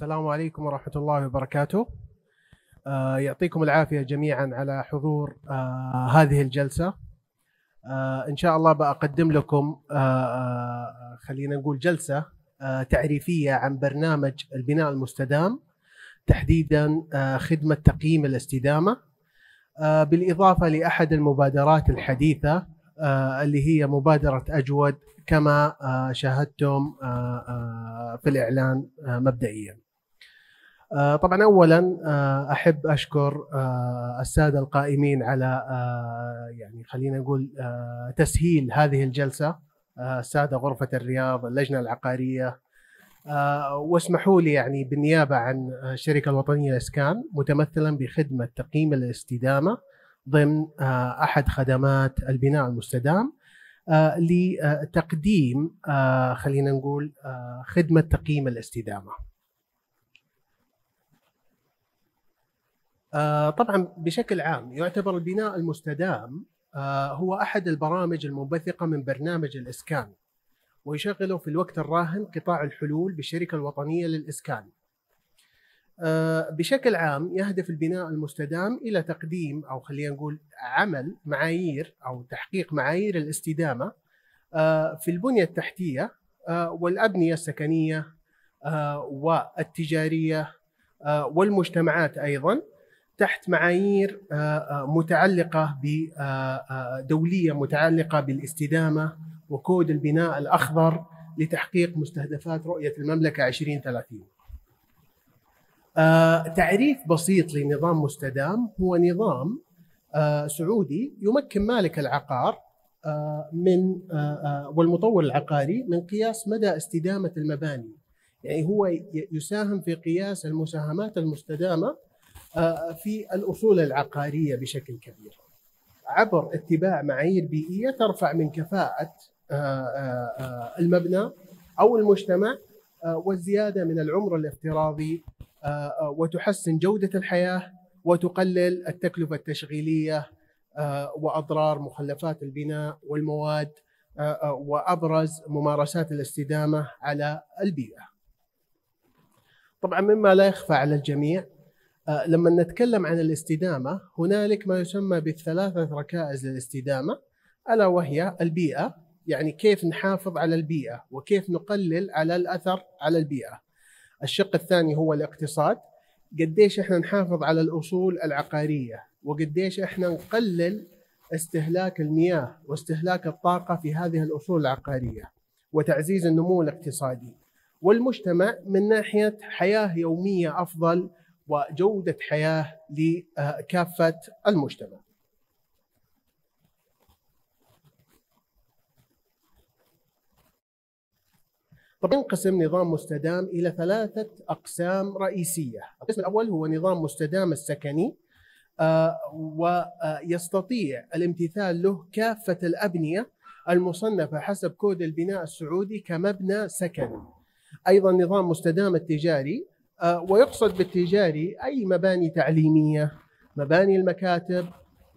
السلام عليكم ورحمة الله وبركاته آه يعطيكم العافية جميعا على حضور آه هذه الجلسة آه إن شاء الله بقدم لكم آه، آه، خلينا نقول جلسة آه، تعريفية عن برنامج البناء المستدام تحديدا خدمة تقييم الاستدامة بالإضافة لأحد المبادرات الحديثة اللي هي مبادرة أجود كما شاهدتم في الإعلان مبدئياً آه، طبعا اولا آه، احب اشكر آه، الساده القائمين على يعني خلينا نقول تسهيل هذه الجلسه الساده غرفه الرياض اللجنه العقاريه واسمحوا لي يعني بالنيابه عن الشركه الوطنيه للاسكان متمثلا بخدمه تقييم الاستدامه ضمن احد خدمات البناء المستدام لتقديم خلينا نقول خدمه تقييم الاستدامه. آه، طبعا بشكل عام يعتبر البناء المستدام آه، هو احد البرامج المنبثقه من برنامج الاسكان ويشغله في الوقت الراهن قطاع الحلول بالشركه الوطنيه للاسكان. آه، بشكل عام يهدف البناء المستدام الى تقديم او خلينا نقول عمل معايير او تحقيق معايير الاستدامه في البنيه التحتيه والابنيه السكنيه والتجاريه والمجتمعات ايضا تحت معايير آه، آه، متعلقه بدوليه آه، متعلقه بالاستدامه وكود البناء الاخضر لتحقيق مستهدفات رؤيه المملكه 2030. تعريف بسيط لنظام مستدام هو نظام سعودي يمكن مالك العقار من والمطور العقاري من قياس مدى استدامه المباني. يعني هو يساهم في قياس المساهمات المستدامه آه، آه، في الاصول العقاريه بشكل كبير عبر اتباع معايير بيئيه ترفع من كفاءه آه، المبنى او المجتمع والزياده من العمر الافتراضي وتحسن جوده الحياه وتقلل التكلفه التشغيليه واضرار مخلفات البناء والمواد وابرز ممارسات الاستدامه على البيئه. طبعا مما لا يخفى على الجميع آه، لما نتكلم عن الاستدامة هنالك ما يسمى بالثلاثة ركائز للاستدامة ألا وهي البيئة يعني كيف نحافظ على البيئة وكيف نقلل على الأثر على البيئة الشق الثاني هو الاقتصاد قديش احنا نحافظ على الأصول العقارية وقديش احنا نقلل استهلاك المياه واستهلاك الطاقة في هذه الأصول العقارية وتعزيز النمو الاقتصادي والمجتمع من ناحية حياة يومية أفضل وجودة حياة لكافة المجتمع طبعا ينقسم نظام مستدام إلى ثلاثة أقسام رئيسية القسم الأول هو نظام مستدام السكني آه، ويستطيع الامتثال له كافة الأبنية المصنفة حسب كود البناء السعودي كمبنى سكني أيضا نظام مستدام التجاري آه، ويقصد بالتجاري أي مباني تعليمية مباني المكاتب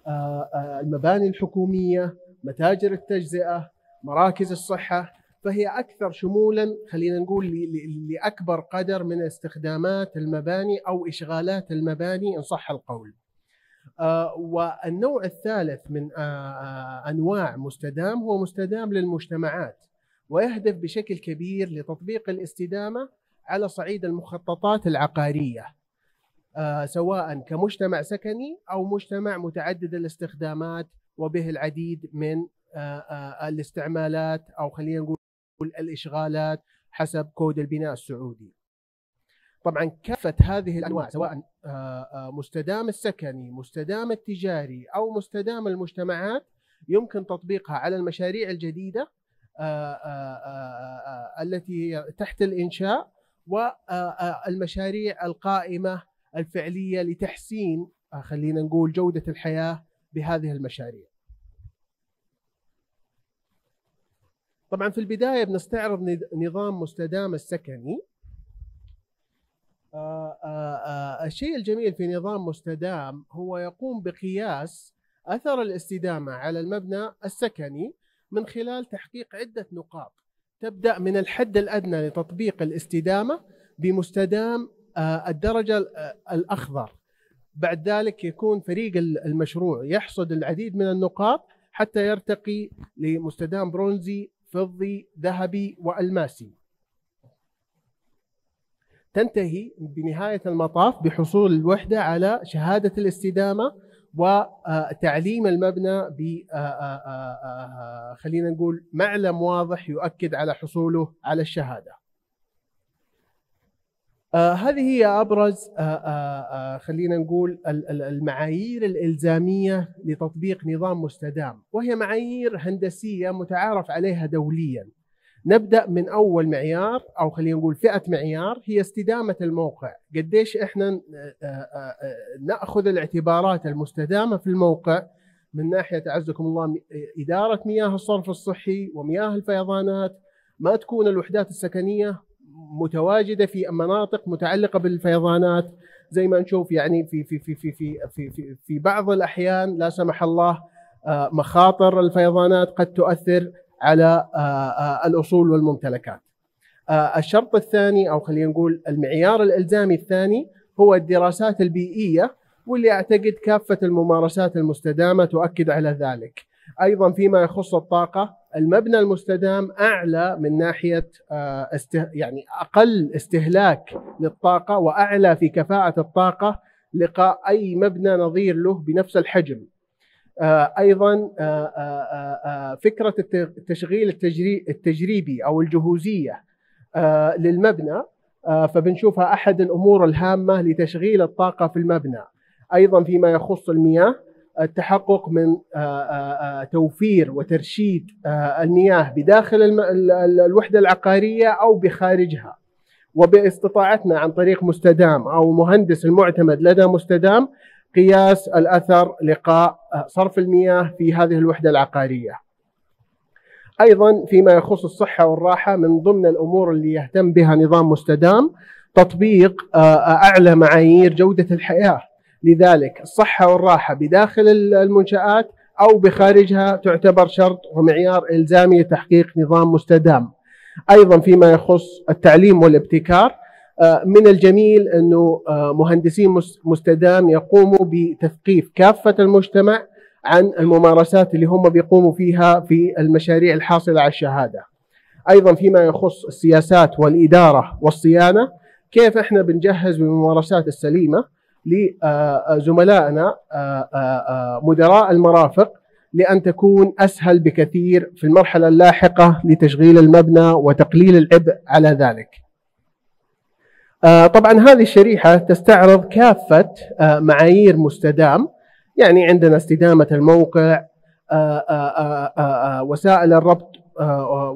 آه، آه، المباني الحكومية متاجر التجزئة مراكز الصحة فهي أكثر شمولا خلينا نقول لأكبر قدر من استخدامات المباني أو إشغالات المباني إن صح القول والنوع الثالث من أنواع مستدام هو مستدام للمجتمعات ويهدف بشكل كبير لتطبيق الاستدامة على صعيد المخططات العقاريه آه، سواء كمجتمع سكني او مجتمع متعدد الاستخدامات وبه العديد من آه، آه، الاستعمالات او خلينا نقول الاشغالات حسب كود البناء السعودي. طبعا كافه هذه الانواع سواء مستدام السكني، مستدام التجاري او مستدام المجتمعات يمكن تطبيقها على المشاريع الجديده التي تحت الانشاء والمشاريع آه، آه، القائمه الفعليه لتحسين آه، خلينا نقول جوده الحياه بهذه المشاريع. طبعا في البدايه بنستعرض نظام مستدام السكني. الشيء الجميل في نظام مستدام هو يقوم بقياس اثر الاستدامه على المبنى السكني من خلال تحقيق عده نقاط. تبدأ من الحد الأدنى لتطبيق الاستدامة بمستدام آه، الدرجة آه، الأخضر بعد ذلك يكون فريق المشروع يحصد العديد من النقاط حتى يرتقي لمستدام برونزي فضي ذهبي والماسي تنتهي بنهاية المطاف بحصول الوحدة على شهادة الاستدامة وتعليم المبنى ب آه، آه، آه، خلينا نقول معلم واضح يؤكد على حصوله على الشهاده. هذه هي ابرز خلينا نقول المعايير الالزاميه لتطبيق نظام مستدام وهي معايير هندسيه متعارف عليها دوليا نبدا من اول معيار او خلينا نقول فئه معيار هي استدامه الموقع قديش احنا آه، آه، آه، ناخذ الاعتبارات المستدامه في الموقع من ناحيه اعزكم الله اداره مياه الصرف الصحي ومياه الفيضانات ما تكون الوحدات السكنيه متواجده في مناطق متعلقه بالفيضانات زي ما نشوف يعني في في في في في في, في, في بعض الاحيان لا سمح الله مخاطر الفيضانات قد تؤثر على آه، آه، الاصول والممتلكات. آه، الشرط الثاني او خلينا نقول المعيار الالزامي الثاني هو الدراسات البيئيه واللي اعتقد كافه الممارسات المستدامه تؤكد على ذلك. ايضا فيما يخص الطاقه المبنى المستدام اعلى من ناحيه استه يعني اقل استهلاك للطاقه واعلى في كفاءه الطاقه لقاء اي مبنى نظير له بنفس الحجم آه، ايضا آه، آه، فكره التشغيل التجريبي او الجهوزيه للمبنى فبنشوفها احد الامور الهامه لتشغيل الطاقه في المبنى ايضا فيما يخص المياه التحقق من توفير وترشيد المياه بداخل الوحده العقاريه او بخارجها وباستطاعتنا عن طريق مستدام او مهندس المعتمد لدى مستدام قياس الاثر لقاء صرف المياه في هذه الوحدة العقارية أيضا فيما يخص الصحة والراحة من ضمن الأمور اللي يهتم بها نظام مستدام تطبيق آه، آه، أعلى معايير جودة الحياة لذلك الصحة والراحة بداخل المنشآت أو بخارجها تعتبر شرط ومعيار إلزامي لتحقيق نظام مستدام أيضا فيما يخص التعليم والابتكار آه، من الجميل انه آه، مهندسين مستدام يقوموا بتثقيف كافه المجتمع عن الممارسات اللي هم بيقوموا فيها في المشاريع الحاصله على الشهاده. ايضا فيما يخص السياسات والاداره والصيانه كيف احنا بنجهز بالممارسات السليمه لزملائنا آه، مدراء المرافق لان تكون اسهل بكثير في المرحله اللاحقه لتشغيل المبنى وتقليل العبء على ذلك. آه، طبعا هذه الشريحة تستعرض كافة آه، معايير مستدام يعني عندنا استدامة الموقع آه، وسائل الربط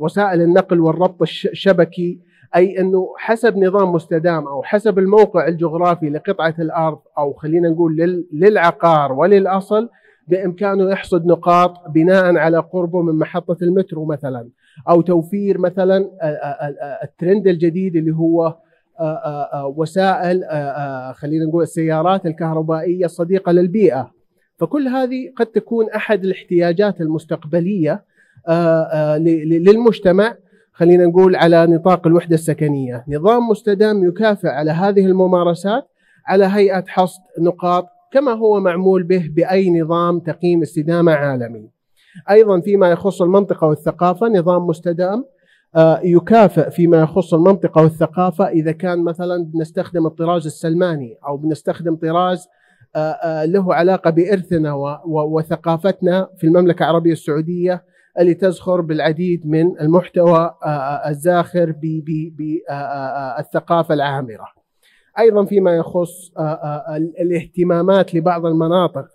وسائل النقل والربط الشبكي أي أنه حسب نظام مستدام أو حسب الموقع الجغرافي لقطعة الأرض أو خلينا نقول للعقار وللأصل بإمكانه يحصد نقاط بناء على قربه من محطة المترو مثلا أو توفير مثلا الترند الجديد اللي هو آه، آه، آه، وسائل خلينا نقول السيارات الكهربائيه الصديقه للبيئه فكل هذه قد تكون احد الاحتياجات المستقبليه للمجتمع خلينا نقول على نطاق الوحده السكنيه، نظام مستدام يكافئ على هذه الممارسات على هيئه حصد نقاط كما هو معمول به باي نظام تقييم استدامه عالمي. ايضا فيما يخص المنطقه والثقافه نظام مستدام آه، يكافئ فيما يخص المنطقة والثقافة إذا كان مثلا بنستخدم الطراز السلماني أو بنستخدم طراز آه، آه، له علاقة بإرثنا وثقافتنا في المملكة العربية السعودية اللي تزخر بالعديد من المحتوى الزاخر بالثقافة العامرة أيضا فيما يخص الاهتمامات لبعض المناطق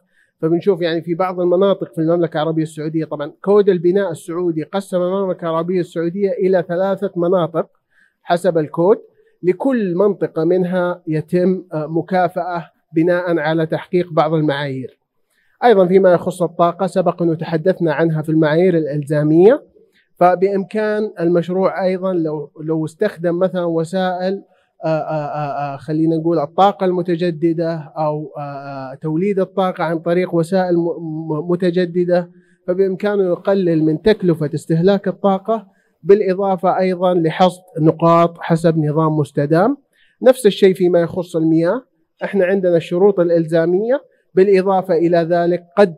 فبنشوف يعني في بعض المناطق في المملكة العربية السعودية طبعا كود البناء السعودي قسم المملكة العربية السعودية إلى ثلاثة مناطق حسب الكود لكل منطقة منها يتم آه، مكافأة بناء على تحقيق بعض المعايير أيضا فيما يخص الطاقة سبق أنه تحدثنا عنها في المعايير الإلزامية فبإمكان المشروع أيضا لو, لو استخدم مثلا وسائل آه، آه، آه، خلينا نقول الطاقة المتجددة أو توليد الطاقة عن طريق وسائل متجددة فبإمكانه يقلل من تكلفة استهلاك الطاقة بالإضافة أيضا لحصد نقاط حسب نظام مستدام نفس الشيء فيما يخص المياه احنا عندنا الشروط الإلزامية بالإضافة إلى ذلك قد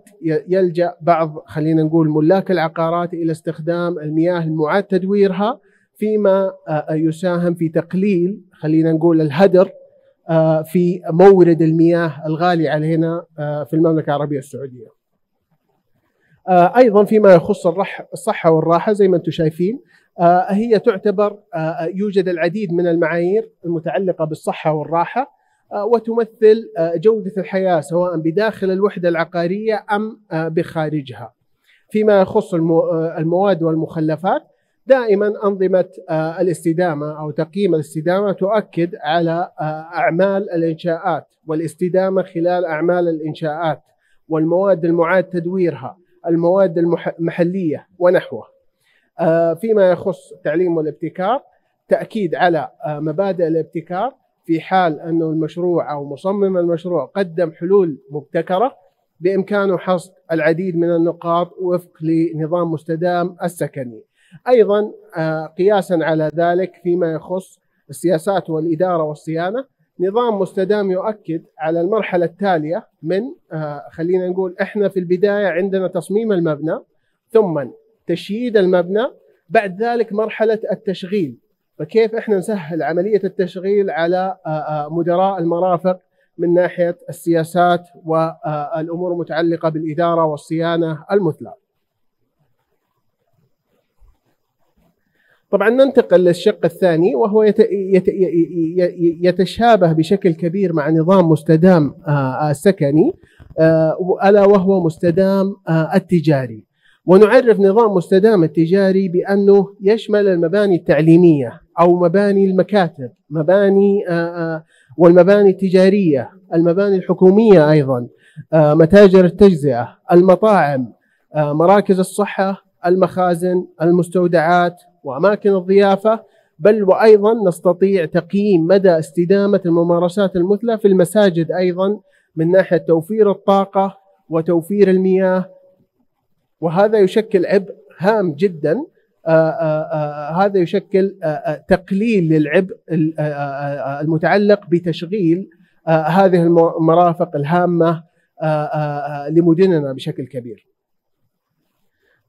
يلجأ بعض خلينا نقول ملاك العقارات إلى استخدام المياه المعاد تدويرها فيما آه، آه، يساهم في تقليل خلينا نقول الهدر آه، في مورد المياه الغالي علينا في المملكه العربيه السعوديه. ايضا فيما يخص الصحه والراحه زي ما انتم شايفين هي تعتبر يوجد العديد من المعايير المتعلقه بالصحه والراحه وتمثل جوده الحياه سواء بداخل الوحده العقاريه ام بخارجها. فيما يخص المواد والمخلفات دائما أنظمة آه، الاستدامة أو تقييم الاستدامة تؤكد على آه، أعمال الإنشاءات والاستدامة خلال أعمال الإنشاءات والمواد المعاد تدويرها المواد المحلية ونحوه آه، فيما يخص تعليم والابتكار تأكيد على مبادئ الابتكار في حال أن المشروع أو مصمم المشروع قدم حلول مبتكرة بإمكانه حصد العديد من النقاط وفق لنظام مستدام السكني ايضا آه، قياسا على ذلك فيما يخص السياسات والاداره والصيانه نظام مستدام يؤكد على المرحله التاليه من آه، خلينا نقول احنا في البدايه عندنا تصميم المبنى ثم تشييد المبنى بعد ذلك مرحله التشغيل فكيف احنا نسهل عمليه التشغيل على آه، مدراء المرافق من ناحيه السياسات والامور المتعلقه بالاداره والصيانه المثلى. طبعا ننتقل للشق الثاني وهو يتشابه بشكل كبير مع نظام مستدام آه، آه، سكني آه، الا وهو مستدام التجاري ونعرف نظام مستدام التجاري بانه يشمل المباني التعليميه او مباني المكاتب مباني والمباني التجاريه المباني الحكوميه ايضا متاجر التجزئه المطاعم مراكز الصحه المخازن المستودعات وأماكن الضيافة بل وأيضا نستطيع تقييم مدى استدامة الممارسات المثلى في المساجد أيضا من ناحية توفير الطاقة وتوفير المياه وهذا يشكل عبء هام جدا آآ آه، آآ آه، آه، هذا يشكل آآ تقليل للعبء المتعلق بتشغيل هذه المرافق الهامه لمدننا بشكل كبير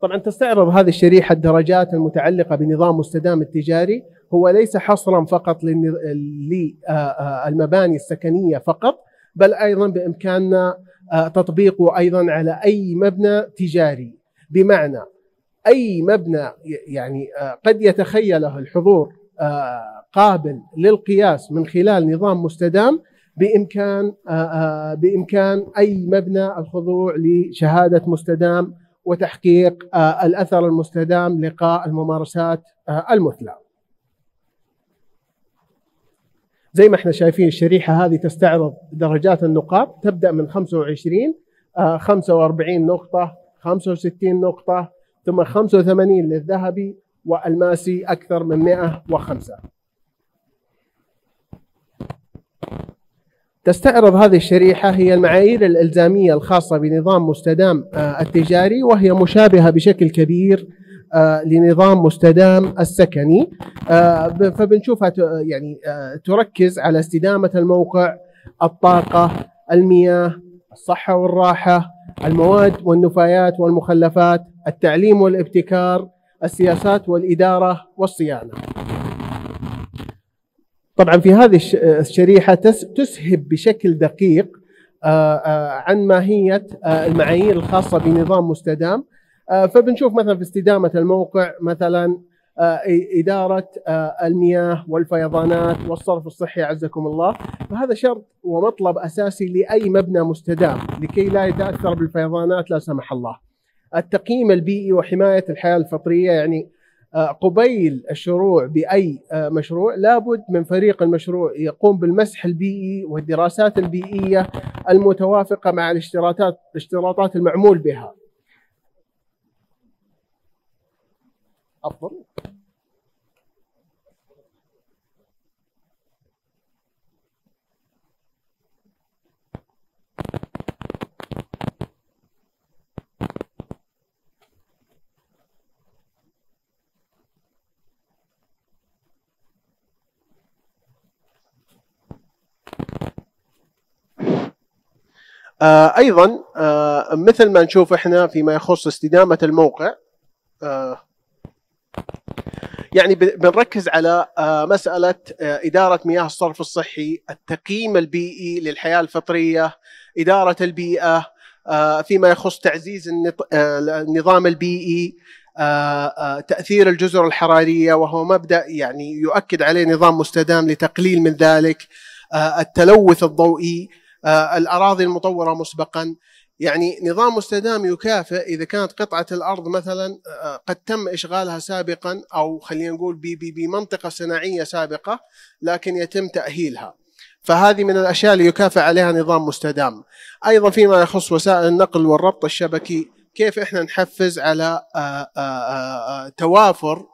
طبعا تستعرض هذه الشريحة الدرجات المتعلقة بنظام مستدام التجاري هو ليس حصرا فقط للمباني السكنية فقط بل أيضا بإمكاننا تطبيقه أيضا على أي مبنى تجاري بمعنى أي مبنى يعني قد يتخيله الحضور قابل للقياس من خلال نظام مستدام بإمكان بإمكان أي مبنى الخضوع لشهادة مستدام وتحقيق آه، الأثر المستدام لقاء الممارسات آه، المثلى زي ما احنا شايفين الشريحة هذه تستعرض درجات النقاط تبدأ من 25 45 آه، نقطة 65 نقطة ثم 85 للذهبي والماسي أكثر من 105 تستعرض هذه الشريحة هي المعايير الإلزامية الخاصة بنظام مستدام آه، التجاري وهي مشابهة بشكل كبير آه، لنظام مستدام السكني آه، فبنشوفها يعني تركز على استدامة الموقع الطاقة المياه الصحة والراحة المواد والنفايات والمخلفات التعليم والابتكار السياسات والإدارة والصيانة طبعا في هذه الشريحه تسهب بشكل دقيق آه، آه، عن ماهيه آه، المعايير الخاصه بنظام مستدام فبنشوف مثلا في استدامه الموقع مثلا إدارة المياه والفيضانات والصرف الصحي عزكم الله فهذا شرط ومطلب أساسي لأي مبنى مستدام لكي لا يتأثر بالفيضانات لا سمح الله التقييم البيئي وحماية الحياة الفطرية يعني آه، قبيل الشروع باي آه، مشروع لابد من فريق المشروع يقوم بالمسح البيئي والدراسات البيئيه المتوافقه مع الاشتراطات الاشتراطات المعمول بها. افضل آه، ايضا آه، مثل ما نشوف احنا فيما يخص استدامه الموقع آه، يعني بنركز على مسألة إدارة مياه الصرف الصحي التقييم البيئي للحياة الفطرية إدارة البيئة فيما يخص تعزيز النظام البيئي تأثير الجزر الحرارية وهو مبدأ يعني يؤكد عليه نظام مستدام لتقليل من ذلك التلوث الضوئي آه، الأراضي المطورة مسبقا يعني نظام مستدام يكافئ إذا كانت قطعة الأرض مثلا آه، قد تم إشغالها سابقا أو خلينا نقول بمنطقة صناعية سابقة لكن يتم تأهيلها فهذه من الاشياء اللي يكافئ عليها نظام مستدام. ايضا فيما يخص وسائل النقل والربط الشبكي كيف احنا نحفز على آه، آه، آه، توافر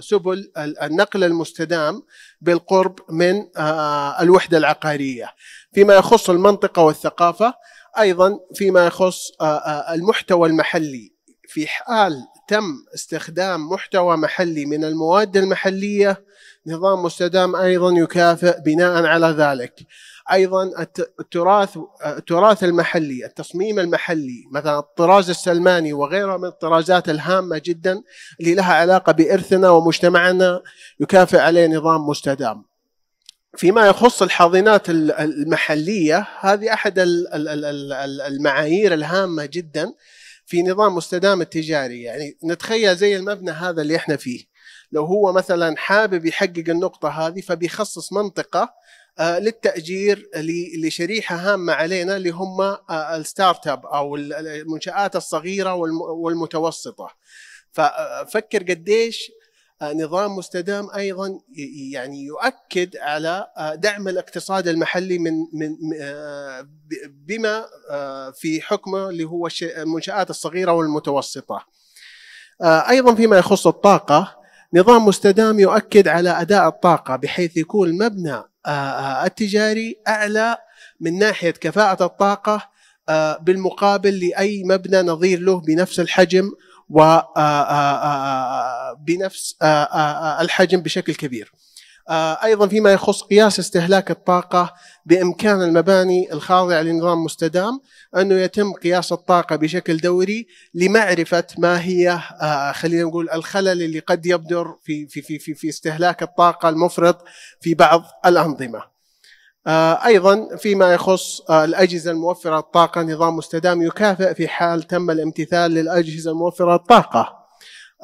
سبل النقل المستدام بالقرب من الوحده العقاريه فيما يخص المنطقه والثقافه ايضا فيما يخص المحتوى المحلي في حال تم استخدام محتوى محلي من المواد المحليه نظام مستدام ايضا يكافئ بناء على ذلك ايضا التراث التراث المحلي التصميم المحلي مثلا الطراز السلماني وغيرها من الطرازات الهامه جدا اللي لها علاقه بارثنا ومجتمعنا يكافئ عليه نظام مستدام فيما يخص الحاضنات المحليه هذه احد المعايير الهامه جدا في نظام مستدام التجاري يعني نتخيل زي المبنى هذا اللي احنا فيه لو هو مثلا حابب يحقق النقطه هذه فبيخصص منطقه آه، للتاجير لشريحه هامه علينا اللي هم آه، الستارت اب او المنشات الصغيره والمتوسطه ففكر آه، قديش نظام مستدام ايضا يعني يؤكد على دعم الاقتصاد المحلي من من بما في حكمه اللي هو المنشات الصغيره والمتوسطه. ايضا فيما يخص الطاقه نظام مستدام يؤكد على اداء الطاقه بحيث يكون مبنى آه، آه، التجاري اعلى من ناحيه كفاءه الطاقه آه، بالمقابل لاي مبنى نظير له بنفس الحجم وبنفس الحجم بشكل كبير. آه، أيضا فيما يخص قياس استهلاك الطاقة بإمكان المباني الخاضعة لنظام مستدام أنه يتم قياس الطاقة بشكل دوري لمعرفة ما هي آه، خلينا نقول الخلل اللي قد يبدر في في في في, في استهلاك الطاقة المفرط في بعض الأنظمة. آه، ايضا فيما يخص الاجهزه الموفره الطاقه نظام مستدام يكافئ في حال تم الامتثال للاجهزه الموفره الطاقه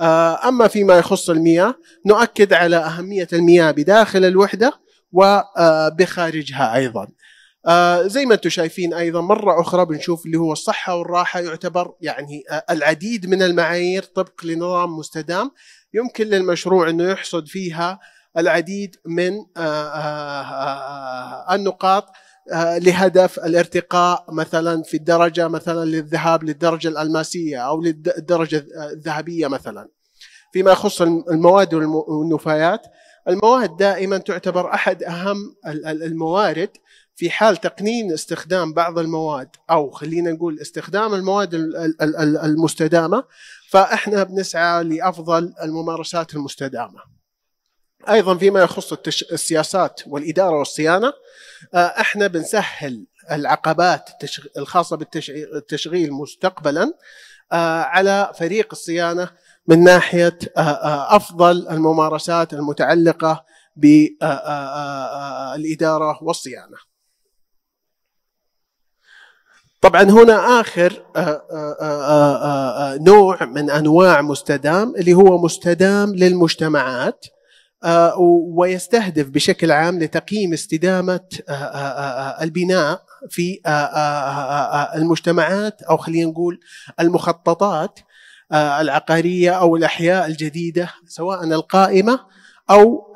آه، أما فيما يخص المياه نؤكد على أهمية المياه بداخل الوحدة وبخارجها آه، أيضا آه، زي ما انتم شايفين ايضا مره اخرى بنشوف اللي هو الصحه والراحه يعتبر يعني العديد من المعايير طبق لنظام مستدام يمكن للمشروع انه يحصد فيها العديد من النقاط آه، لهدف الارتقاء مثلا في الدرجه مثلا للذهاب للدرجه الالماسيه او للدرجه الذهبيه مثلا. فيما يخص المواد والنفايات المواد دائما تعتبر احد اهم الموارد في حال تقنين استخدام بعض المواد او خلينا نقول استخدام المواد المستدامه فاحنا بنسعى لافضل الممارسات المستدامه. ايضا فيما يخص السياسات والاداره والصيانه آه، احنا بنسهل العقبات الخاصه بالتشغيل مستقبلا آه، على فريق الصيانه من ناحيه آه، افضل الممارسات المتعلقه بالاداره والصيانه. طبعا هنا اخر نوع من انواع مستدام اللي هو مستدام للمجتمعات آه، ويستهدف بشكل عام لتقييم استدامه آه، آه، البناء في المجتمعات او خلينا نقول المخططات العقاريه او الاحياء الجديده سواء القائمه او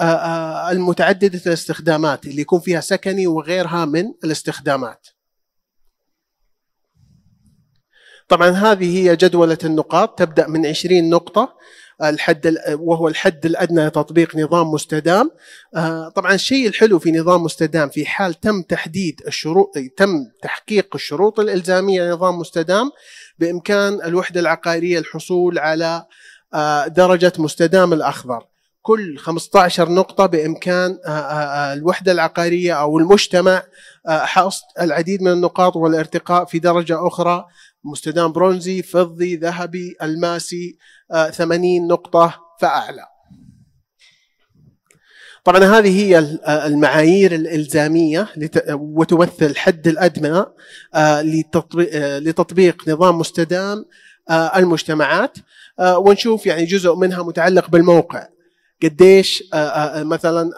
المتعدده الاستخدامات اللي يكون فيها سكني وغيرها من الاستخدامات. طبعا هذه هي جدولة النقاط تبدأ من 20 نقطة الحد وهو الحد الادنى لتطبيق نظام مستدام آه، طبعا الشيء الحلو في نظام مستدام في حال تم تحديد الشروط تم تحقيق الشروط الالزاميه لنظام مستدام بامكان الوحده العقاريه الحصول على آه، درجه مستدام الاخضر كل 15 نقطة بإمكان آه، الوحدة العقارية أو المجتمع حصد العديد من النقاط والارتقاء في درجة أخرى مستدام برونزي، فضي، ذهبي، الماسي، 80 نقطة فأعلى طبعا هذه هي المعايير الإلزامية وتمثل الحد الأدنى آه، آه، لتطبيق نظام مستدام آه، المجتمعات ونشوف يعني جزء منها متعلق بالموقع قديش مثلا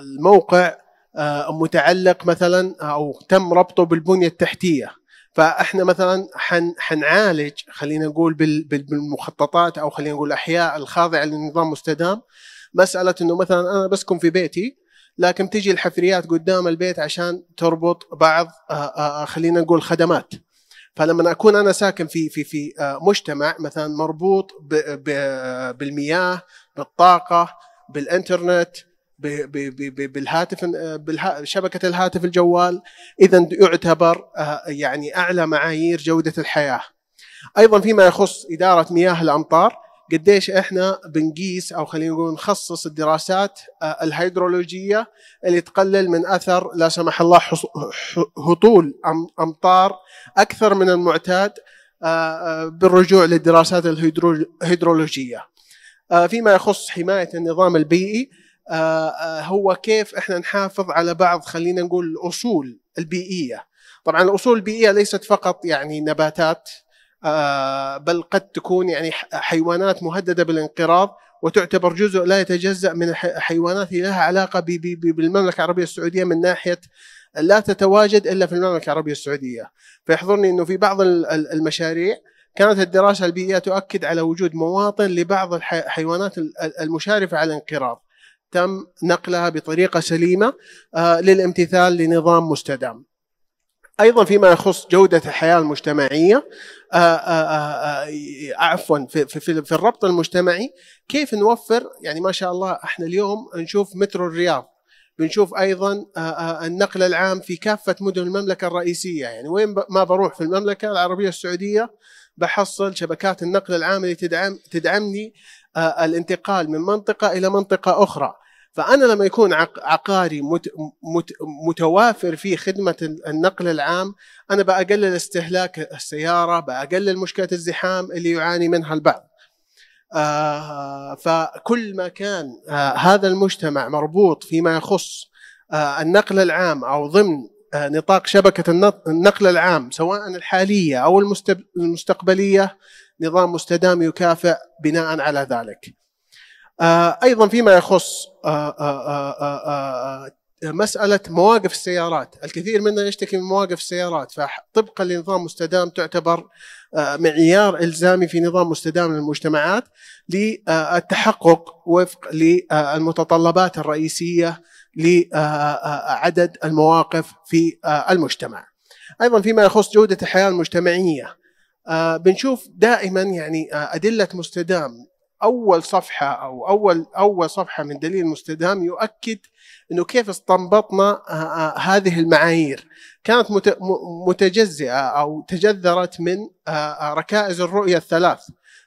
الموقع متعلق مثلا أو تم ربطه بالبنية التحتية فاحنا مثلا حن حنعالج خلينا نقول بالمخططات او خلينا نقول احياء الخاضعه لنظام مستدام مساله انه مثلا انا بسكن في بيتي لكن تجي الحفريات قدام البيت عشان تربط بعض آه، آه، آه، خلينا نقول خدمات فلما اكون انا ساكن في في في مجتمع مثلا مربوط بالمياه بالطاقه بالانترنت بالهاتف آه، بشبكه الهاتف الجوال اذا يعتبر آه، يعني اعلى معايير جوده الحياه. ايضا فيما يخص اداره مياه الامطار قديش احنا بنقيس او خلينا نقول نخصص الدراسات آه، الهيدرولوجيه اللي تقلل من اثر لا سمح الله هطول امطار اكثر من المعتاد بالرجوع للدراسات الهيدرولوجيه. فيما يخص حمايه النظام البيئي آه، آه، هو كيف احنا نحافظ على بعض خلينا نقول الاصول البيئيه طبعا الاصول البيئيه ليست فقط يعني نباتات آه، بل قد تكون يعني حيوانات مهدده بالانقراض وتعتبر جزء لا يتجزا من الحيوانات لها علاقه بالمملكه العربيه السعوديه من ناحيه لا تتواجد الا في المملكه العربيه السعوديه فيحضرني انه في بعض المشاريع كانت الدراسه البيئيه تؤكد على وجود مواطن لبعض الحيوانات المشارفه على الانقراض تم نقلها بطريقة سليمة آه، للامتثال لنظام مستدام ايضا فيما يخص جوده الحياه المجتمعيه آه، آه، عفوا في, الربط المجتمعي كيف نوفر يعني ما شاء الله احنا اليوم نشوف مترو الرياض بنشوف ايضا النقل العام في كافه مدن المملكه الرئيسيه يعني وين ما بروح في المملكه العربيه السعوديه بحصل شبكات النقل العام اللي تدعم تدعمني آه، الانتقال من منطقة إلى منطقة أخرى فأنا لما يكون عقاري متوافر في خدمة النقل العام أنا بقلل استهلاك السيارة بقلل مشكلة الزحام اللي يعاني منها البعض آه، فكل ما كان آه، هذا المجتمع مربوط فيما يخص النقل العام او ضمن نطاق شبكه النقل العام سواء الحاليه او المستقبليه نظام مستدام يكافئ بناء على ذلك آه، ايضا فيما يخص آه، آه، مسألة مواقف السيارات الكثير منا يشتكي من مواقف السيارات فطبقا لنظام مستدام تعتبر معيار إلزامي في نظام مستدام للمجتمعات للتحقق وفق للمتطلبات الرئيسية لعدد المواقف في المجتمع أيضا فيما يخص جودة الحياة المجتمعية آه، بنشوف دائما يعني آه، أدلة مستدام أول صفحة أو أول أول صفحة من دليل مستدام يؤكد أنه كيف استنبطنا آه، هذه المعايير كانت متجزئة أو تجذرت من ركائز الرؤية الثلاث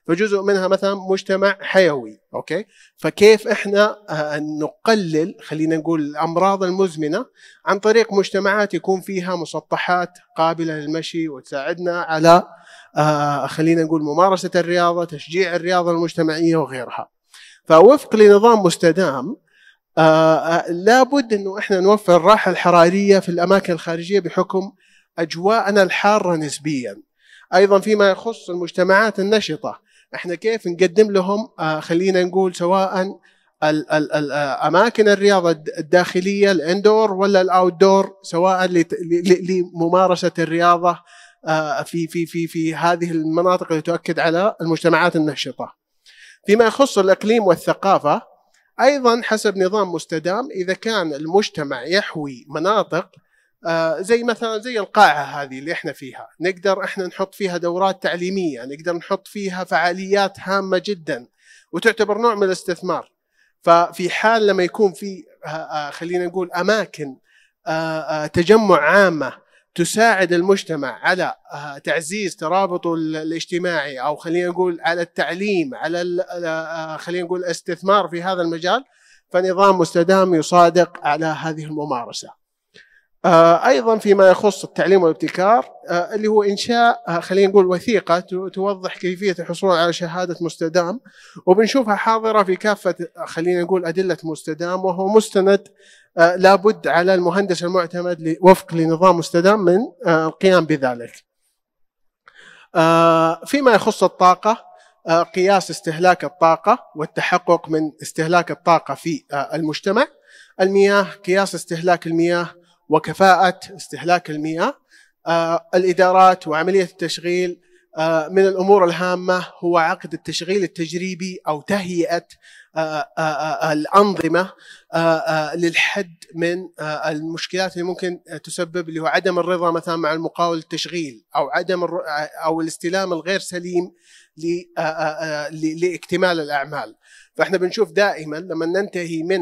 فجزء منها مثلا مجتمع حيوي اوكي فكيف احنا نقلل خلينا نقول الامراض المزمنه عن طريق مجتمعات يكون فيها مسطحات قابله للمشي وتساعدنا على آه، خلينا نقول ممارسة الرياضة تشجيع الرياضة المجتمعية وغيرها فوفق لنظام مستدام لا آه، آه، لابد أنه إحنا نوفر الراحة الحرارية في الأماكن الخارجية بحكم أجواءنا الحارة نسبيا أيضا فيما يخص المجتمعات النشطة إحنا كيف نقدم لهم خلينا نقول سواء اماكن الرياضه الداخليه الاندور ولا الاوت دور سواء لممارسه الرياضه آه، في في في في هذه المناطق اللي تؤكد على المجتمعات النشطه. فيما يخص الاقليم والثقافه ايضا حسب نظام مستدام اذا كان المجتمع يحوي مناطق آه، زي مثلا زي القاعه هذه اللي احنا فيها، نقدر احنا نحط فيها دورات تعليميه، نقدر نحط فيها فعاليات هامه جدا وتعتبر نوع من الاستثمار. ففي حال لما يكون في آه، خلينا نقول اماكن تجمع عامه تساعد المجتمع على آه، تعزيز ترابطه الاجتماعي او خلينا نقول على التعليم على آه، آه، خلينا نقول استثمار في هذا المجال فنظام مستدام يصادق على هذه الممارسه. ايضا فيما يخص التعليم والابتكار اللي هو انشاء خلينا نقول وثيقه توضح كيفيه الحصول على شهاده مستدام وبنشوفها حاضره في كافه خلينا نقول ادله مستدام وهو مستند آه، لابد على المهندس المعتمد وفق لنظام مستدام من آه، القيام بذلك آه، فيما يخص الطاقة قياس استهلاك الطاقة والتحقق من استهلاك الطاقة في المجتمع المياه قياس استهلاك المياه وكفاءة استهلاك المياه الإدارات وعملية التشغيل آه، من الامور الهامه هو عقد التشغيل التجريبي او تهيئه آه، آه، الانظمه للحد من المشكلات اللي ممكن تسبب اللي هو عدم الرضا مثلا مع المقاول التشغيل او عدم او الاستلام الغير سليم لاكتمال الاعمال فاحنا بنشوف دائما لما ننتهي من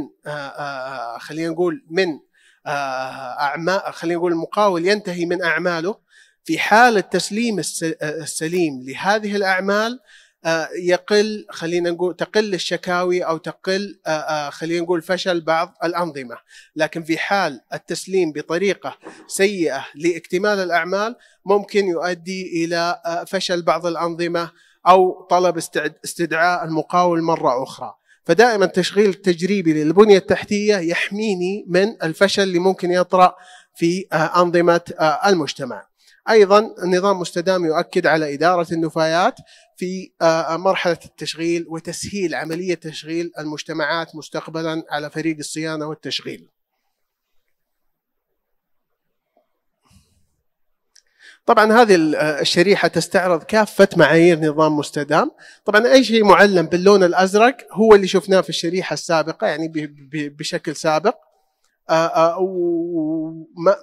خلينا نقول من اعمال خلينا نقول المقاول ينتهي من اعماله في حال التسليم السليم لهذه الأعمال آه، يقل خلينا نقول تقل الشكاوي او تقل آه، آه، خلينا نقول فشل بعض الانظمه، لكن في حال التسليم بطريقه سيئه لاكتمال الاعمال ممكن يؤدي الى فشل بعض الانظمه او طلب استدعاء المقاول مره اخرى. فدائما التشغيل التجريبي للبنيه التحتيه يحميني من الفشل اللي ممكن يطرا في انظمه المجتمع. ايضا النظام مستدام يؤكد على اداره النفايات في آه، مرحله التشغيل وتسهيل عمليه تشغيل المجتمعات مستقبلا على فريق الصيانه والتشغيل. طبعا هذه آه، الشريحه تستعرض كافه معايير نظام مستدام، طبعا اي شيء معلم باللون الازرق هو اللي شفناه في الشريحه السابقه يعني بشكل سابق. آه، آه،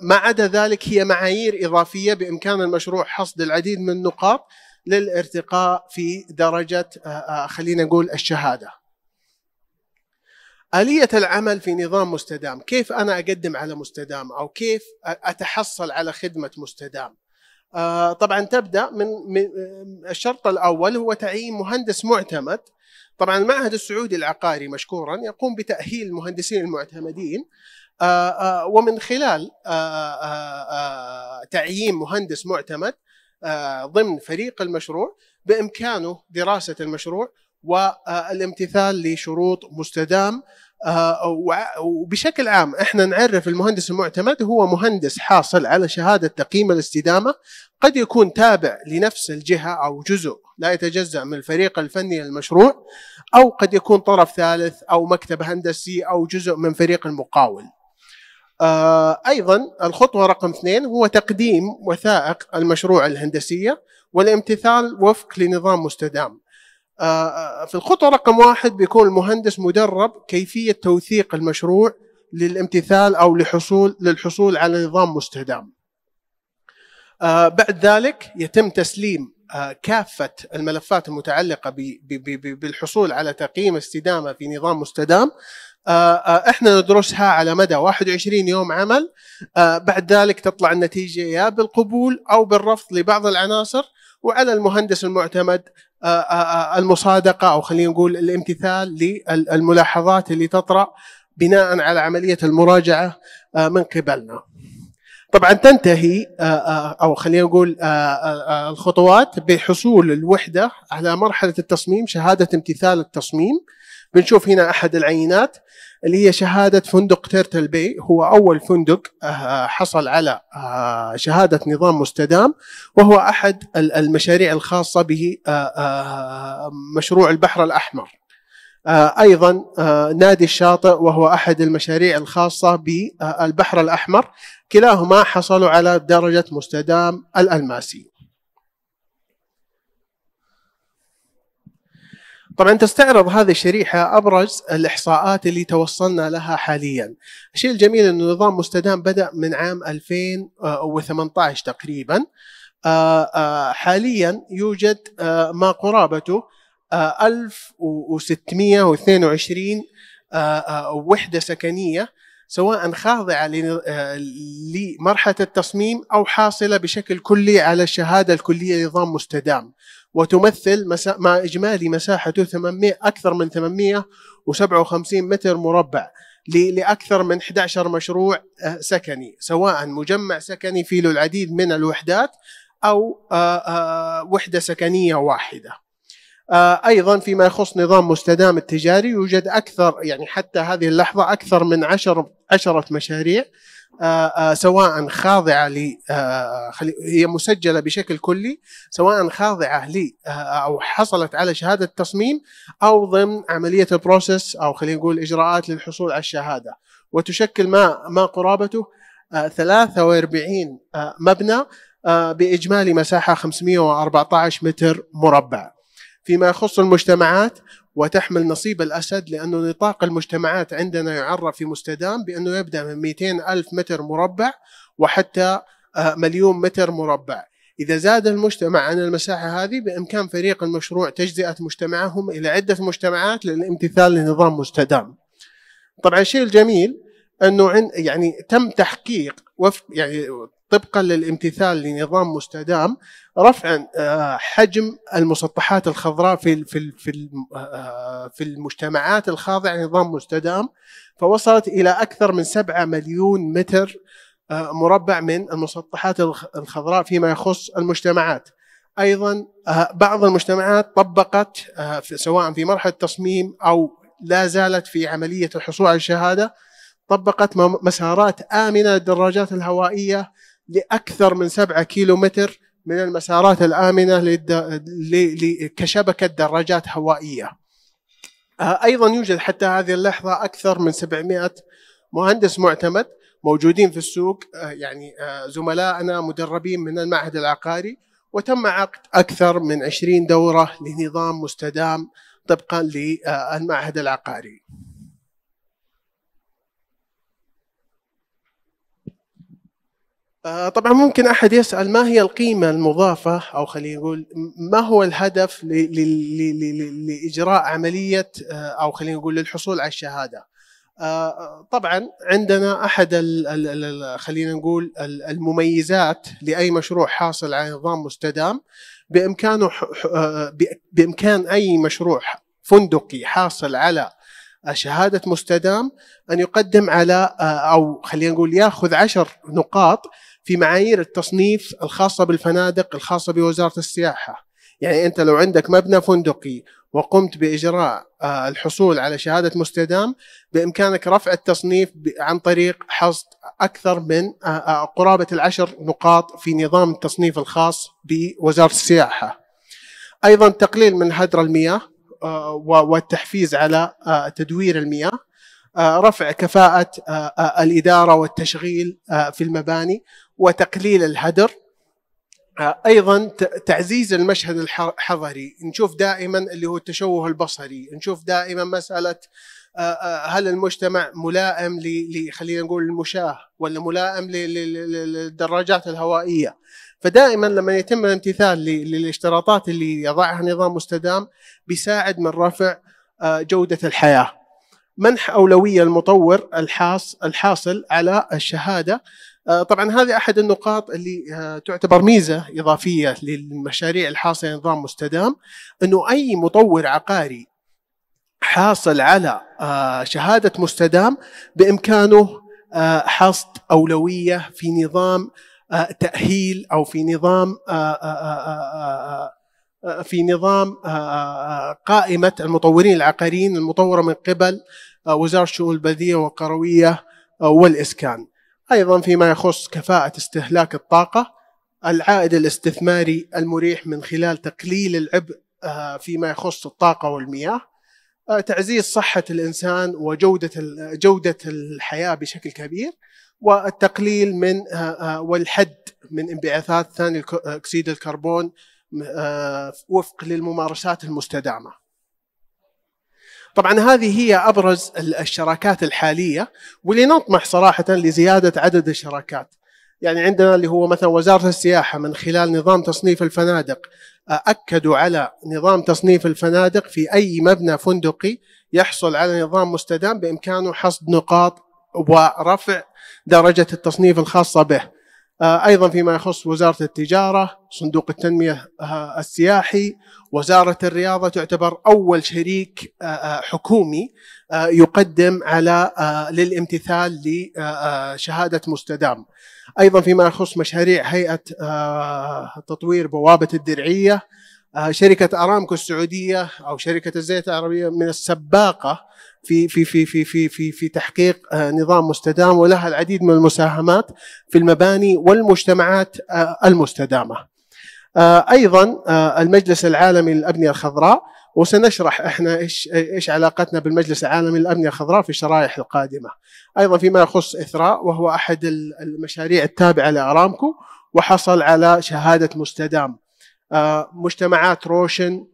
ما عدا ذلك هي معايير إضافية بإمكان المشروع حصد العديد من النقاط للارتقاء في درجة آه، خلينا نقول الشهادة آلية العمل في نظام مستدام كيف أنا أقدم على مستدام أو كيف أتحصل على خدمة مستدام طبعا تبدأ من الشرط الأول هو تعيين مهندس معتمد طبعا المعهد السعودي العقاري مشكورا يقوم بتأهيل المهندسين المعتمدين آه، آه، ومن خلال آه، تعيين مهندس معتمد ضمن فريق المشروع بامكانه دراسه المشروع والامتثال لشروط مستدام وبشكل عام احنا نعرف المهندس المعتمد هو مهندس حاصل على شهاده تقييم الاستدامه قد يكون تابع لنفس الجهه او جزء لا يتجزا من الفريق الفني للمشروع او قد يكون طرف ثالث او مكتب هندسي او جزء من فريق المقاول آه، ايضا الخطوه رقم اثنين هو تقديم وثائق المشروع الهندسيه والامتثال وفق لنظام مستدام. آه، في الخطوه رقم واحد بيكون المهندس مدرب كيفيه توثيق المشروع للامتثال او لحصول للحصول على نظام مستدام. آه، بعد ذلك يتم تسليم كافة الملفات المتعلقة بالحصول على تقييم استدامة في نظام مستدام آه، آه، احنا ندرسها على مدى 21 يوم عمل آه، بعد ذلك تطلع النتيجه يا بالقبول او بالرفض لبعض العناصر وعلى المهندس المعتمد المصادقه او خلينا نقول الامتثال للملاحظات اللي تطرا بناء على عمليه المراجعه من قبلنا. طبعا تنتهي او خلينا نقول الخطوات بحصول الوحده على مرحله التصميم شهاده امتثال التصميم بنشوف هنا احد العينات اللي هي شهادة فندق تيرتل بي هو أول فندق آه، حصل على آه، شهادة نظام مستدام وهو أحد المشاريع الخاصة به آه، مشروع البحر الأحمر ايضا نادي الشاطئ وهو احد المشاريع الخاصه بالبحر الاحمر كلاهما حصلوا على درجه مستدام الالماسي طبعا تستعرض هذه الشريحة أبرز الإحصاءات اللي توصلنا لها حاليا الشيء الجميل أن النظام مستدام بدأ من عام 2018 تقريبا آه، آه، حاليا يوجد آه، ما قرابته 1622 وحدة سكنية سواء خاضعة لمرحلة التصميم أو حاصلة بشكل كلي على الشهادة الكلية نظام مستدام وتمثل مسا... مع إجمالي مساحته 800 أكثر من 857 متر مربع ل... لأكثر من 11 مشروع آه، سكني سواء مجمع سكني فيه العديد من الوحدات أو آه، آه، وحدة سكنية واحدة ايضا فيما يخص نظام مستدام التجاري يوجد اكثر يعني حتى هذه اللحظه اكثر من عشر عشره مشاريع آه، آه، سواء خاضعه ل آه، هي مسجله بشكل كلي سواء خاضعه ل او حصلت على شهاده تصميم او ضمن عمليه البروسيس او خلينا نقول اجراءات للحصول على الشهاده وتشكل ما ما قرابته 43 مبنى باجمالي مساحه 514 متر مربع. فيما يخص المجتمعات وتحمل نصيب الأسد لأنه نطاق المجتمعات عندنا يعرف في مستدام بأنه يبدأ من 200 ألف متر مربع وحتى آه، مليون متر مربع إذا زاد المجتمع عن المساحة هذه بإمكان فريق المشروع تجزئة مجتمعهم إلى عدة مجتمعات للامتثال لنظام مستدام طبعا الشيء الجميل أنه عن يعني تم تحقيق وفق يعني طبقا للامتثال لنظام مستدام رفعا آه، حجم المسطحات الخضراء في في في آه، في المجتمعات الخاضعه لنظام مستدام فوصلت الى اكثر من 7 مليون متر آه، مربع من المسطحات الخضراء فيما يخص المجتمعات ايضا بعض المجتمعات طبقت سواء في مرحله التصميم او لا زالت في عمليه الحصول على الشهاده طبقت مسارات امنه للدراجات الهوائيه لأكثر من سبعة كيلو متر من المسارات الآمنة للد... كشبكة دراجات هوائية آه، أيضا يوجد حتى هذه اللحظة أكثر من 700 مهندس معتمد موجودين في السوق آه، يعني آه، زملائنا مدربين من المعهد العقاري وتم عقد أكثر من 20 دورة لنظام مستدام طبقا للمعهد العقاري آه، طبعا ممكن احد يسال ما هي القيمه المضافه او خلينا نقول ما هو الهدف لاجراء عمليه آه، او خلينا نقول للحصول على الشهاده آه، طبعا عندنا احد خلينا نقول المميزات لاي مشروع حاصل على نظام مستدام بامكانه بامكان اي مشروع فندقي حاصل على شهادة مستدام أن يقدم على أو خلينا نقول يأخذ عشر نقاط في معايير التصنيف الخاصة بالفنادق الخاصة بوزارة السياحة يعني أنت لو عندك مبنى فندقي وقمت بإجراء آه، الحصول على شهادة مستدام بإمكانك رفع التصنيف عن طريق حصد أكثر من آه، آه، قرابة العشر نقاط في نظام التصنيف الخاص بوزارة السياحة أيضا تقليل من هدر المياه والتحفيز على تدوير المياه رفع كفاءة الإدارة والتشغيل في المباني وتقليل الهدر آه، ايضا تعزيز المشهد الحضري نشوف دائما اللي هو التشوه البصري نشوف دائما مساله آه، آه، هل المجتمع ملائم خلينا نقول المشاه ولا ملائم للدراجات الهوائيه فدائما لما يتم الامتثال للاشتراطات اللي يضعها نظام مستدام بيساعد من رفع جوده الحياه منح اولويه المطور الحاصل على الشهاده آه، طبعا هذه احد النقاط اللي آه، تعتبر ميزه اضافيه للمشاريع الحاصله نظام مستدام انه اي مطور عقاري حاصل على آه، شهاده مستدام بامكانه حصد اولويه في نظام تاهيل او في نظام في نظام قائمه المطورين العقاريين المطوره من قبل وزاره الشؤون البلديه والقرويه والاسكان. أيضا فيما يخص كفاءة استهلاك الطاقة العائد الاستثماري المريح من خلال تقليل العبء آه، فيما يخص الطاقة والمياه آه، تعزيز صحة الإنسان وجودة جودة الحياة بشكل كبير والتقليل من آه، والحد من انبعاثات ثاني أكسيد الكربون وفق للممارسات المستدامه طبعا هذه هي ابرز الشراكات الحاليه واللي نطمح صراحه لزياده عدد الشراكات. يعني عندنا اللي هو مثلا وزاره السياحه من خلال نظام تصنيف الفنادق اكدوا على نظام تصنيف الفنادق في اي مبنى فندقي يحصل على نظام مستدام بامكانه حصد نقاط ورفع درجه التصنيف الخاصه به. آه، ايضا فيما يخص وزاره التجاره، صندوق التنميه آه، السياحي، وزاره الرياضه تعتبر اول شريك آه، حكومي يقدم على للامتثال لشهاده مستدام. ايضا فيما يخص مشاريع هيئه تطوير بوابه الدرعيه، شركه ارامكو السعوديه او شركه الزيت العربيه من السباقه في في في في في في, في تحقيق آه، نظام مستدام ولها العديد من المساهمات في المباني والمجتمعات آه، المستدامه. آه، ايضا المجلس العالمي للابنيه الخضراء وسنشرح احنا ايش ايش علاقتنا بالمجلس العالمي للابنيه الخضراء في الشرائح القادمه. ايضا فيما يخص اثراء وهو احد المشاريع التابعه لارامكو وحصل على شهاده مستدام. مجتمعات روشن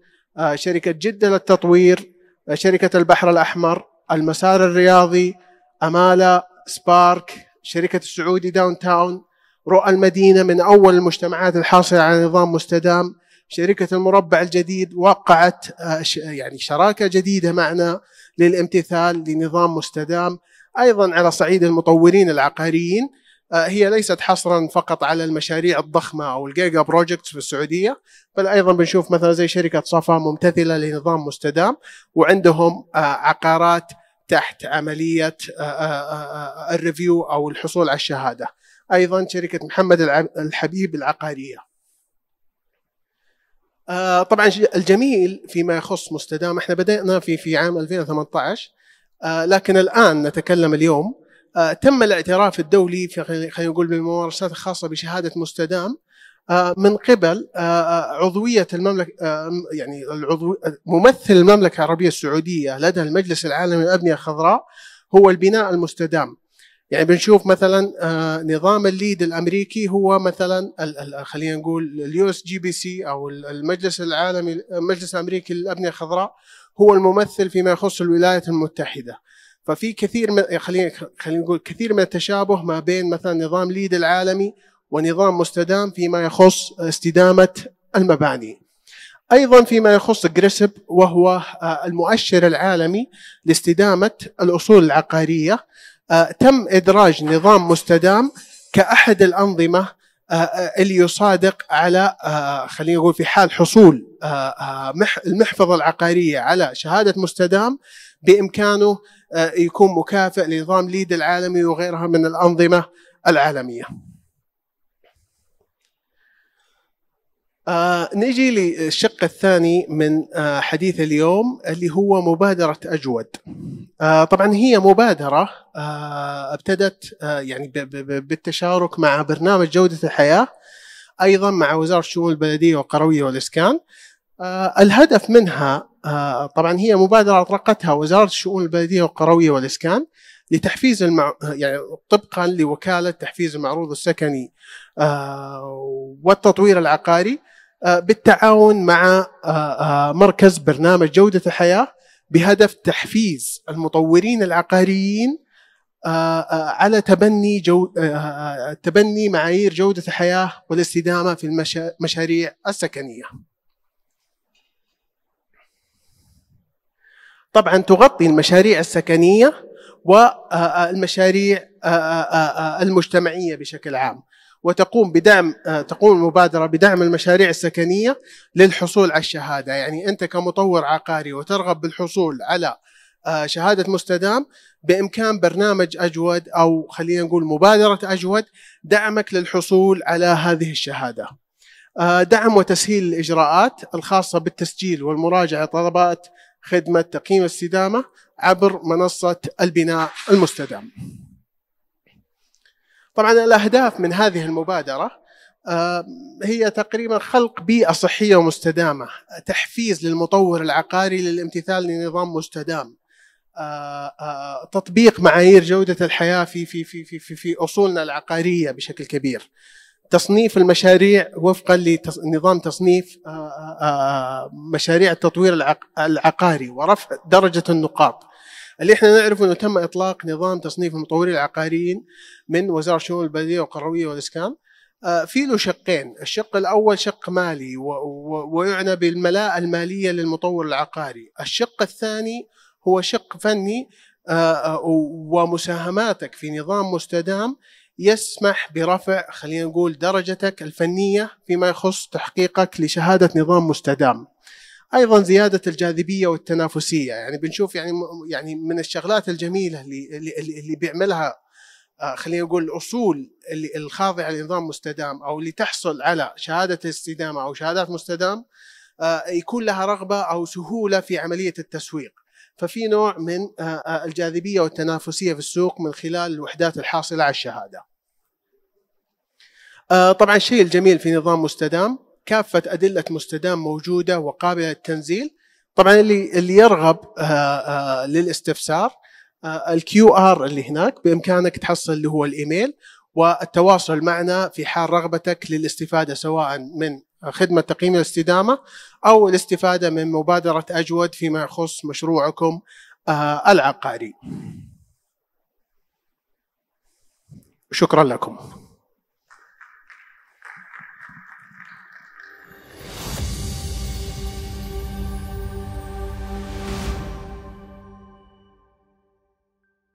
شركه جده للتطوير شركة البحر الأحمر المسار الرياضي أمالا سبارك شركة السعودي داون تاون رؤى المدينة من أول المجتمعات الحاصلة على نظام مستدام شركة المربع الجديد وقعت آه، يعني شراكة جديدة معنا للامتثال لنظام مستدام أيضا على صعيد المطورين العقاريين آه، هي ليست حصرا فقط على المشاريع الضخمه او الجيجا بروجكتس في السعوديه بل ايضا بنشوف مثلا زي شركه صفا ممتثله لنظام مستدام وعندهم آه، عقارات تحت عمليه آه، الريفيو او الحصول على الشهاده ايضا شركه محمد الحبيب العقاريه طبعا الجميل فيما يخص مستدام احنا بدانا في في عام 2018 لكن الان نتكلم اليوم آه، تم الاعتراف الدولي في خلينا نقول بالممارسات الخاصه بشهاده مستدام آه، من قبل آه، عضويه المملكه يعني العضو ممثل المملكه العربيه السعوديه لدى المجلس العالمي للابنيه الخضراء هو البناء المستدام يعني بنشوف مثلا نظام الليد الامريكي هو مثلا خلينا نقول اليو اس جي بي سي او المجلس العالمي المجلس الامريكي للابنيه الخضراء هو الممثل فيما يخص الولايات المتحده ففي كثير من خلينا خلينا نقول كثير من التشابه ما بين مثلا نظام ليد العالمي ونظام مستدام فيما يخص استدامه المباني. ايضا فيما يخص جريسب وهو آه، المؤشر العالمي لاستدامه الاصول العقاريه آه، تم ادراج نظام مستدام كاحد الانظمه آه، اللي يصادق على خلينا نقول في حال حصول المحفظه العقاريه على شهاده مستدام بامكانه آه، يكون مكافئ لنظام ليد العالمي وغيرها من الأنظمة العالمية آه، نجي للشق الثاني من آه، حديث اليوم اللي هو مبادرة أجود طبعا هي مبادرة ابتدت يعني بالتشارك مع برنامج جودة الحياة أيضا مع وزارة الشؤون البلدية والقروية والإسكان الهدف منها آه، طبعا هي مبادرة أطلقتها وزارة الشؤون البلدية والقروية والإسكان لتحفيز المع... يعني طبقا لوكالة تحفيز المعروض السكني آه، والتطوير العقاري آه، بالتعاون مع مركز برنامج جودة الحياة بهدف تحفيز المطورين العقاريين على تبني جو... تبني معايير جودة الحياة والاستدامة في المشاريع السكنية. طبعا تغطي المشاريع السكنيه والمشاريع آه، آه، آه، المجتمعيه بشكل عام وتقوم بدعم تقوم المبادره بدعم المشاريع السكنيه للحصول على الشهاده يعني انت كمطور عقاري وترغب بالحصول على شهاده مستدام بامكان برنامج اجود او خلينا نقول مبادره اجود دعمك للحصول على هذه الشهاده دعم وتسهيل الاجراءات الخاصه بالتسجيل والمراجعه طلبات خدمة تقييم الاستدامة عبر منصة البناء المستدام. طبعا الأهداف من هذه المبادرة آه، هي تقريبا خلق بيئة صحية ومستدامة، تحفيز للمطور العقاري للامتثال لنظام مستدام، آه، آه، تطبيق معايير جودة الحياة في في في في, في أصولنا العقارية بشكل كبير. تصنيف المشاريع وفقا لنظام تصنيف آه، آه، آه، مشاريع التطوير العقاري ورفع درجة النقاط اللي احنا نعرف انه تم اطلاق نظام تصنيف المطورين العقاريين من وزاره الشؤون البلديه والقرويه والاسكان في له شقين الشق الاول شق مالي ويعنى بالملاءه الماليه للمطور العقاري الشق الثاني هو شق فني ومساهماتك في نظام مستدام يسمح برفع خلينا نقول درجتك الفنية فيما يخص تحقيقك لشهادة نظام مستدام ايضا زياده الجاذبيه والتنافسيه يعني بنشوف يعني يعني من الشغلات الجميله اللي اللي, اللي بيعملها آه، خلينا نقول الاصول اللي الخاضعه لنظام مستدام او اللي تحصل على شهاده استدامه او شهادات مستدام آه، يكون لها رغبه او سهوله في عمليه التسويق ففي نوع من آه، آه، الجاذبيه والتنافسيه في السوق من خلال الوحدات الحاصله على الشهاده. آه، طبعا الشيء الجميل في نظام مستدام كافه ادله مستدام موجوده وقابله للتنزيل. طبعا اللي اللي يرغب للاستفسار الكيو ار اللي هناك بامكانك تحصل اللي هو الايميل والتواصل معنا في حال رغبتك للاستفاده سواء من خدمة تقييم الاستدامة أو الاستفادة من مبادرة أجود فيما يخص مشروعكم آه، العقاري شكرا لكم